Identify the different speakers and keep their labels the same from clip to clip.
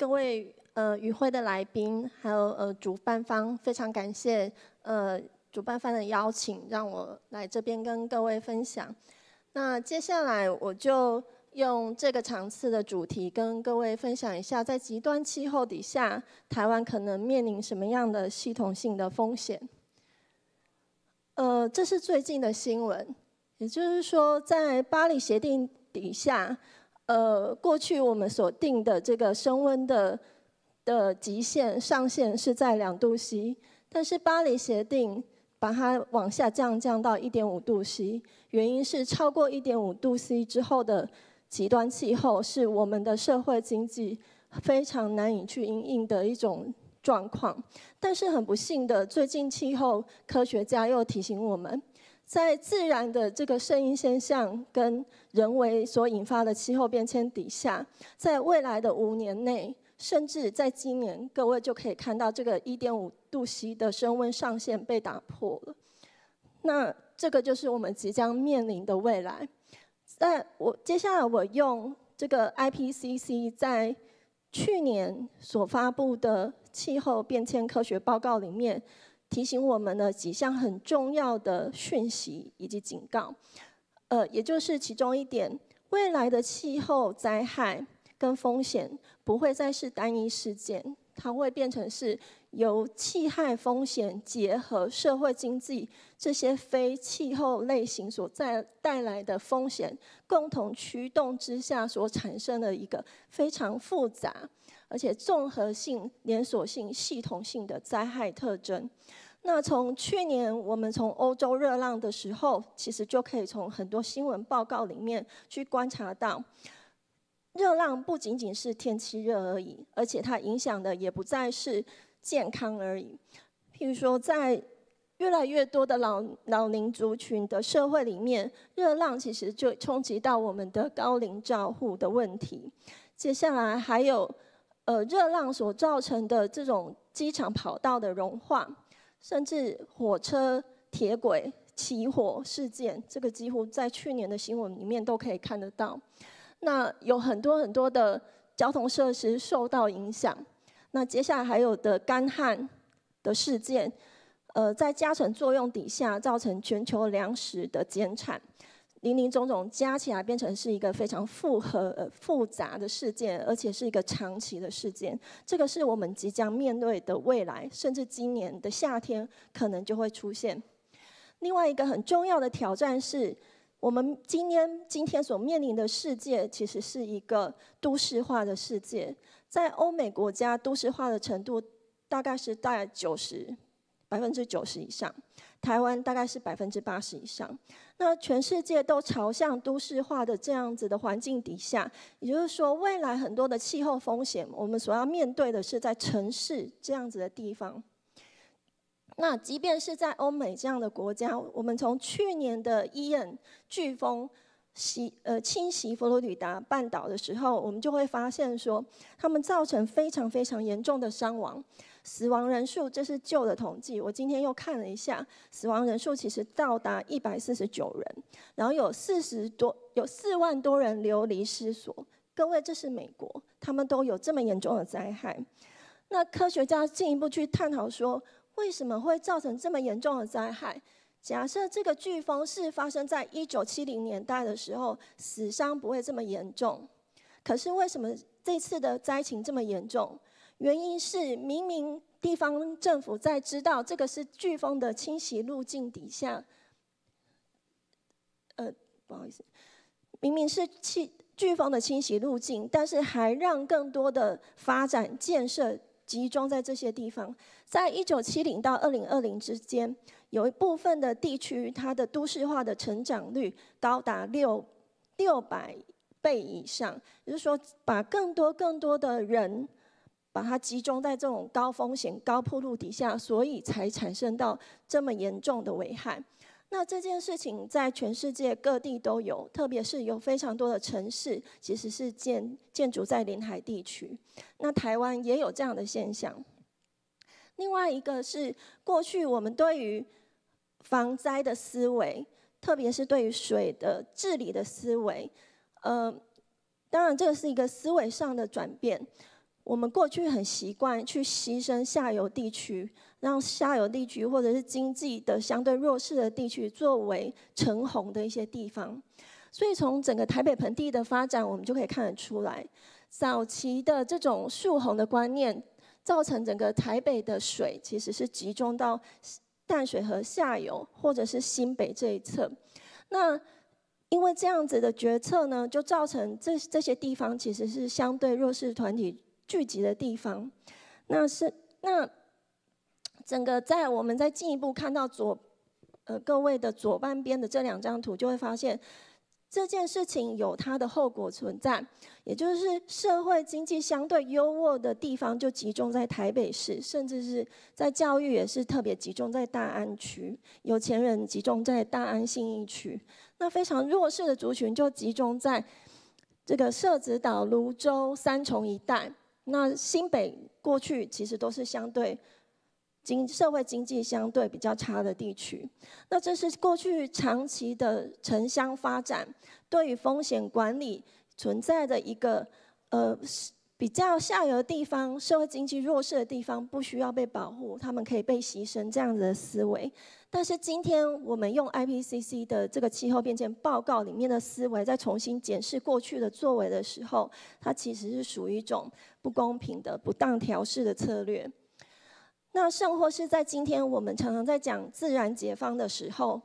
Speaker 1: 各位呃，与会的来宾，还有呃，主办方，非常感谢呃，主办方的邀请，让我来这边跟各位分享。那接下来我就用这个场次的主题，跟各位分享一下，在极端气候底下，台湾可能面临什么样的系统性的风险。呃，这是最近的新闻，也就是说，在巴黎协定底下。呃，过去我们所定的这个升温的的极限上限是在两度 C，但是巴黎协定把它往下降降到一点五度 C，原因是超过一点五度 C 之后的极端气候是我们的社会经济非常难以去应应的一种状况，但是很不幸的，最近气候科学家又提醒我们。在自然的这个声音现象跟人为所引发的气候变迁底下，在未来的五年内，甚至在今年，各位就可以看到这个一点五度 C 的升温上限被打破了。那这个就是我们即将面临的未来。那我接下来我用这个 IPCC 在去年所发布的气候变迁科学报告里面。提醒我们的几项很重要的讯息以及警告，呃，也就是其中一点，未来的气候灾害跟风险不会再是单一事件，它会变成是由气害风险结合社会经济这些非气候类型所在带来的风险共同驱动之下所产生的一个非常复杂。而且综合性、连锁性、系统性的灾害特征。那从去年我们从欧洲热浪的时候，其实就可以从很多新闻报告里面去观察到，热浪不仅仅是天气热而已，而且它影响的也不再是健康而已。譬如说，在越来越多的老老龄族群的社会里面，热浪其实就冲击到我们的高龄照护的问题。接下来还有。呃，热浪所造成的这种机场跑道的融化，甚至火车铁轨起火事件，这个几乎在去年的新闻里面都可以看得到。那有很多很多的交通设施受到影响。那接下来还有的干旱的事件，呃，在加成作用底下，造成全球粮食的减产。零零总总加起来变成是一个非常复合、呃复杂的事件，而且是一个长期的事件。这个是我们即将面对的未来，甚至今年的夏天可能就会出现。另外一个很重要的挑战是，我们今天今天所面临的世界其实是一个都市化的世界，在欧美国家都市化的程度大概是在九十百分之九十以上。台湾大概是百分之八十以上，那全世界都朝向都市化的这样子的环境底下，也就是说，未来很多的气候风险，我们所要面对的是在城市这样子的地方。那即便是在欧美这样的国家，我们从去年的伊恩飓风袭呃侵袭佛罗里达半岛的时候，我们就会发现说，他们造成非常非常严重的伤亡。死亡人数，这是旧的统计。我今天又看了一下，死亡人数其实到达一百四十九人，然后有四十多，有四万多人流离失所。各位，这是美国，他们都有这么严重的灾害。那科学家进一步去探讨说，为什么会造成这么严重的灾害？假设这个飓风是发生在一九七零年代的时候，死伤不会这么严重。可是为什么这次的灾情这么严重？原因是明明地方政府在知道这个是飓风的侵袭路径底下，呃，不好意思，明明是气飓风的侵袭路径，但是还让更多的发展建设集中在这些地方。在一九七零到二零二零之间，有一部分的地区，它的都市化的成长率高达六六百倍以上，也就是说，把更多更多的人。把它集中在这种高风险、高坡路底下，所以才产生到这么严重的危害。那这件事情在全世界各地都有，特别是有非常多的城市其实是建建筑在临海地区。那台湾也有这样的现象。另外一个是过去我们对于防灾的思维，特别是对于水的治理的思维，呃，当然这个是一个思维上的转变。我们过去很习惯去牺牲下游地区，让下游地区或者是经济的相对弱势的地区作为成红的一些地方，所以从整个台北盆地的发展，我们就可以看得出来，早期的这种树红的观念，造成整个台北的水其实是集中到淡水河下游或者是新北这一侧，那因为这样子的决策呢，就造成这这些地方其实是相对弱势团体。聚集的地方，那是那整个在我们在进一步看到左呃各位的左半边的这两张图，就会发现这件事情有它的后果存在，也就是社会经济相对优渥的地方就集中在台北市，甚至是在教育也是特别集中在大安区，有钱人集中在大安信义区，那非常弱势的族群就集中在这个社子岛、泸州、三重一带。那新北过去其实都是相对经社会经济相对比较差的地区，那这是过去长期的城乡发展对于风险管理存在的一个呃。比较下游的地方、社会经济弱势的地方不需要被保护，他们可以被牺牲，这样子的思维。但是今天我们用 IPCC 的这个气候变迁报告里面的思维，在重新检视过去的作为的时候，它其实是属于一种不公平的、不当调试的策略。那甚或是在今天我们常常在讲自然解放的时候，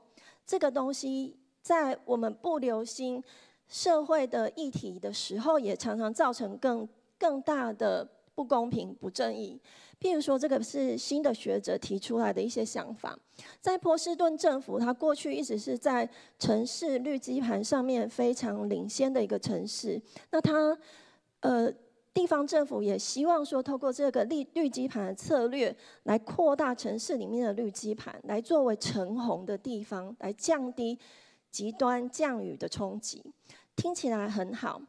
Speaker 1: 这个东西在我们不留心社会的议题的时候，也常常造成更。更大的不公平、不正义。譬如说，这个是新的学者提出来的一些想法。在波士顿政府，它过去一直是在城市绿基盘上面非常领先的一个城市。那它，呃，地方政府也希望说，透过这个绿绿基盘的策略，来扩大城市里面的绿基盘，来作为橙红的地方，来降低极端降雨的冲击。听起来很好。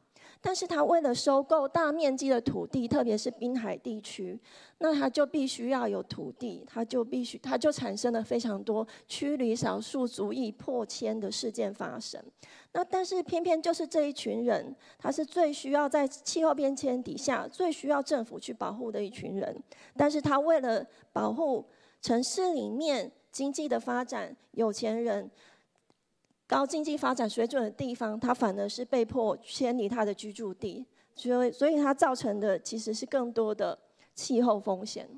Speaker 1: 但是他为了收购大面积的土地，特别是滨海地区，那他就必须要有土地，他就必须，他就产生了非常多驱离少数族裔破迁的事件发生。那但是偏偏就是这一群人，他是最需要在气候变迁底下最需要政府去保护的一群人。但是他为了保护城市里面经济的发展，有钱人。高经济发展水准的地方，它反而是被迫迁离它的居住地，所以，所以它造成的其实是更多的气候风险。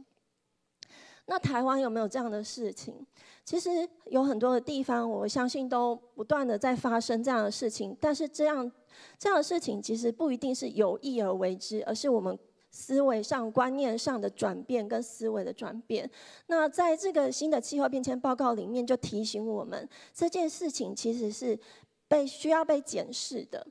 Speaker 1: 那台湾有没有这样的事情？其实有很多的地方，我相信都不断的在发生这样的事情。但是这样这样的事情，其实不一定是有意而为之，而是我们。思维上、观念上的转变跟思维的转变，那在这个新的气候变迁报告里面，就提醒我们这件事情其实是被需要被检视的。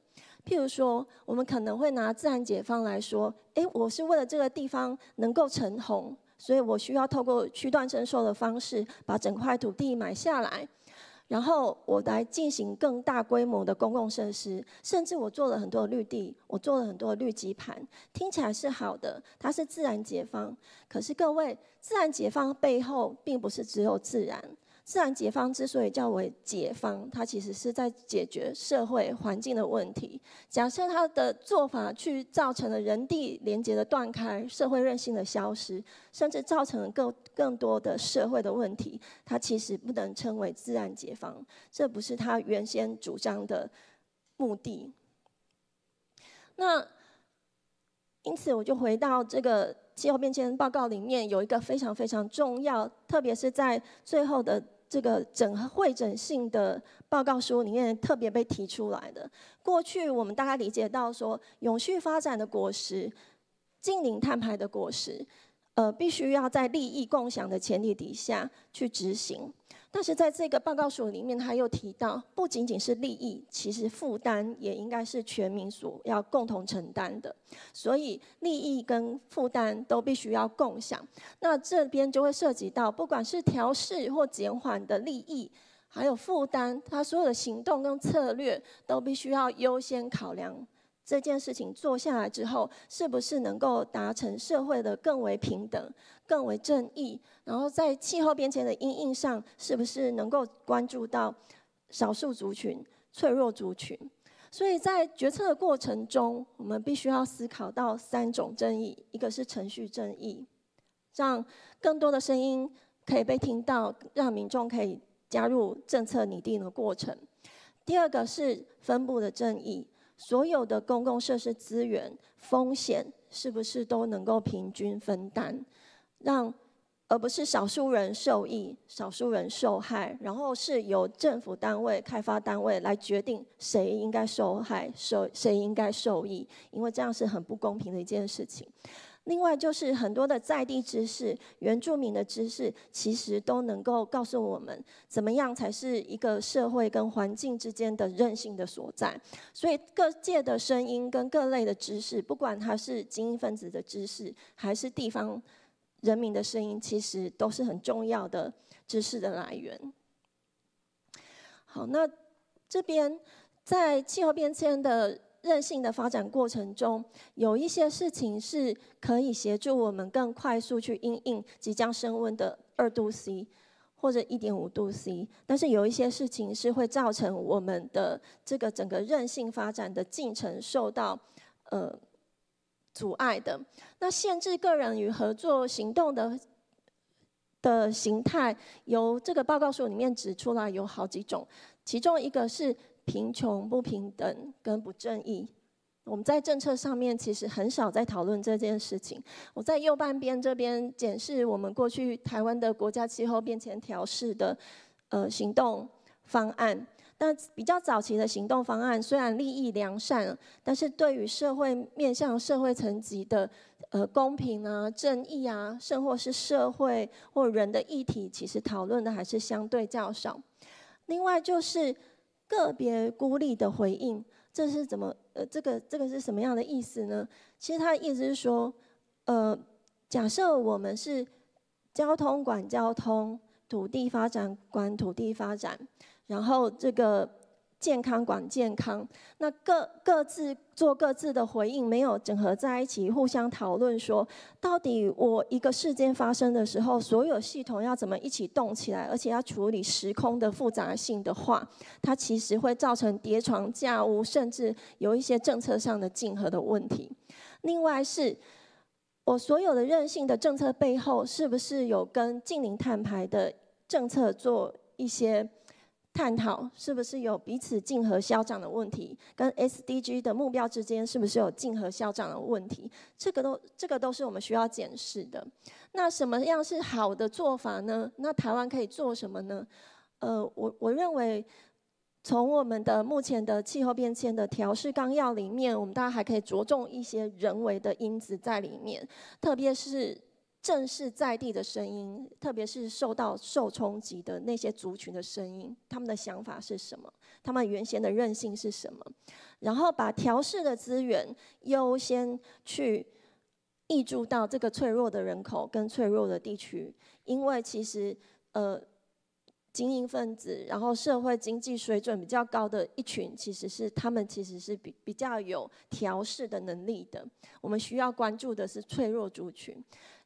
Speaker 1: 譬如说，我们可能会拿自然解放来说，诶，我是为了这个地方能够成红，所以我需要透过区段征收的方式，把整块土地买下来。然后我来进行更大规模的公共设施，甚至我做了很多绿地，我做了很多绿基盘，听起来是好的，它是自然解放。可是各位，自然解放背后并不是只有自然。自然解放之所以叫为解放，它其实是在解决社会环境的问题。假设它的做法去造成了人地连接的断开、社会韧性的消失，甚至造成了更更多的社会的问题，它其实不能称为自然解放。这不是它原先主张的目的。那因此，我就回到这个气候变迁报告里面有一个非常非常重要，特别是在最后的。这个整合会诊性的报告书里面特别被提出来的。过去我们大概理解到说，永续发展的果实，近零碳排的果实。呃，必须要在利益共享的前提底下去执行。但是在这个报告书里面，他又提到，不仅仅是利益，其实负担也应该是全民所要共同承担的。所以，利益跟负担都必须要共享。那这边就会涉及到，不管是调试或减缓的利益，还有负担，它所有的行动跟策略都必须要优先考量。这件事情做下来之后，是不是能够达成社会的更为平等、更为正义？然后在气候变迁的阴影上，是不是能够关注到少数族群、脆弱族群？所以在决策的过程中，我们必须要思考到三种正义：一个是程序正义，让更多的声音可以被听到，让民众可以加入政策拟定的过程；第二个是分布的正义。所有的公共设施资源风险，是不是都能够平均分担，让而不是少数人受益、少数人受害，然后是由政府单位、开发单位来决定谁应该受害、受谁应该受益，因为这样是很不公平的一件事情。另外就是很多的在地知识、原住民的知识，其实都能够告诉我们，怎么样才是一个社会跟环境之间的韧性的所在。所以各界的声音跟各类的知识，不管它是精英分子的知识，还是地方人民的声音，其实都是很重要的知识的来源。好，那这边在气候变迁的。韧性的发展过程中，有一些事情是可以协助我们更快速去应应即将升温的二度 C 或者一点五度 C，但是有一些事情是会造成我们的这个整个韧性发展的进程受到呃阻碍的。那限制个人与合作行动的的形态，由这个报告书里面指出来有好几种，其中一个是。贫穷、不平等跟不正义，我们在政策上面其实很少在讨论这件事情。我在右半边这边检视我们过去台湾的国家气候变迁调试的呃行动方案。那比较早期的行动方案虽然利益良善，但是对于社会面向社会层级的呃公平啊、正义啊，甚或是社会或人的议题，其实讨论的还是相对较少。另外就是。个别孤立的回应，这是怎么？呃，这个这个是什么样的意思呢？其实他的意思是说，呃，假设我们是交通管交通，土地发展管土地发展，然后这个。健康管健康，那各各自做各自的回应，没有整合在一起，互相讨论说，到底我一个事件发生的时候，所有系统要怎么一起动起来，而且要处理时空的复杂性的话，它其实会造成叠床架屋，甚至有一些政策上的竞合的问题。另外是，我所有的任性的政策背后，是不是有跟近邻碳排的政策做一些？探讨是不是有彼此竞合消长的问题，跟 SDG 的目标之间是不是有竞合消长的问题，这个都这个都是我们需要检视的。那什么样是好的做法呢？那台湾可以做什么呢？呃，我我认为从我们的目前的气候变迁的调试纲要里面，我们大家还可以着重一些人为的因子在里面，特别是。正是在地的声音，特别是受到受冲击的那些族群的声音，他们的想法是什么？他们原先的韧性是什么？然后把调试的资源优先去挹注到这个脆弱的人口跟脆弱的地区，因为其实，呃。精英分子，然后社会经济水准比较高的一群，其实是他们其实是比比较有调试的能力的。我们需要关注的是脆弱族群，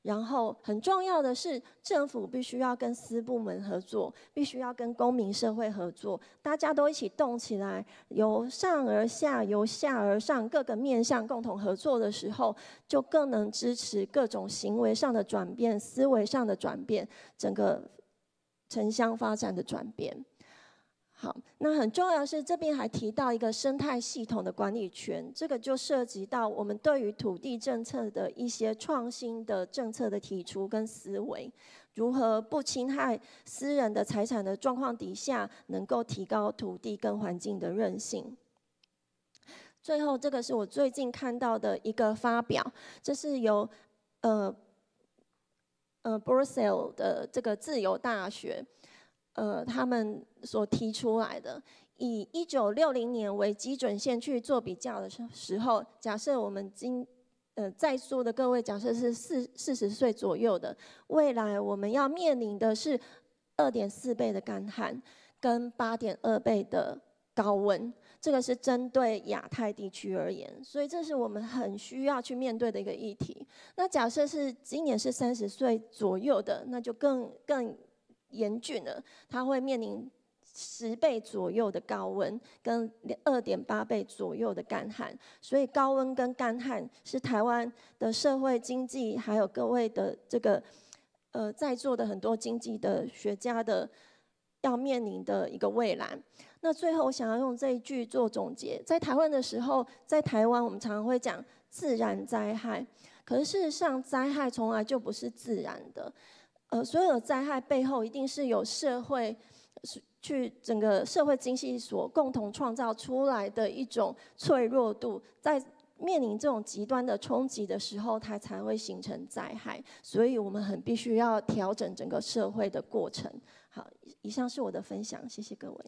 Speaker 1: 然后很重要的是政府必须要跟私部门合作，必须要跟公民社会合作，大家都一起动起来，由上而下，由下而上，各个面向共同合作的时候，就更能支持各种行为上的转变、思维上的转变，整个。城乡发展的转变，好，那很重要的是这边还提到一个生态系统的管理权，这个就涉及到我们对于土地政策的一些创新的政策的提出跟思维，如何不侵害私人的财产的状况底下，能够提高土地跟环境的韧性。最后，这个是我最近看到的一个发表，这是由呃。呃，b 波尔塞 l 的这个自由大学，呃，他们所提出来的，以一九六零年为基准线去做比较的时候，假设我们今呃在座的各位假设是四四十岁左右的，未来我们要面临的是二点四倍的干旱跟八点二倍的高温。这个是针对亚太地区而言，所以这是我们很需要去面对的一个议题。那假设是今年是三十岁左右的，那就更更严峻了。它会面临十倍左右的高温，跟二点八倍左右的干旱。所以高温跟干旱是台湾的社会经济，还有各位的这个呃在座的很多经济的学家的要面临的一个未来。那最后，我想要用这一句做总结：在台湾的时候，在台湾，我们常常会讲自然灾害。可是事实上，灾害从来就不是自然的。呃，所有的灾害背后，一定是有社会去整个社会经济所共同创造出来的一种脆弱度，在面临这种极端的冲击的时候，它才会形成灾害。所以我们很必须要调整整个社会的过程。好，以上是我的分享，谢谢各位。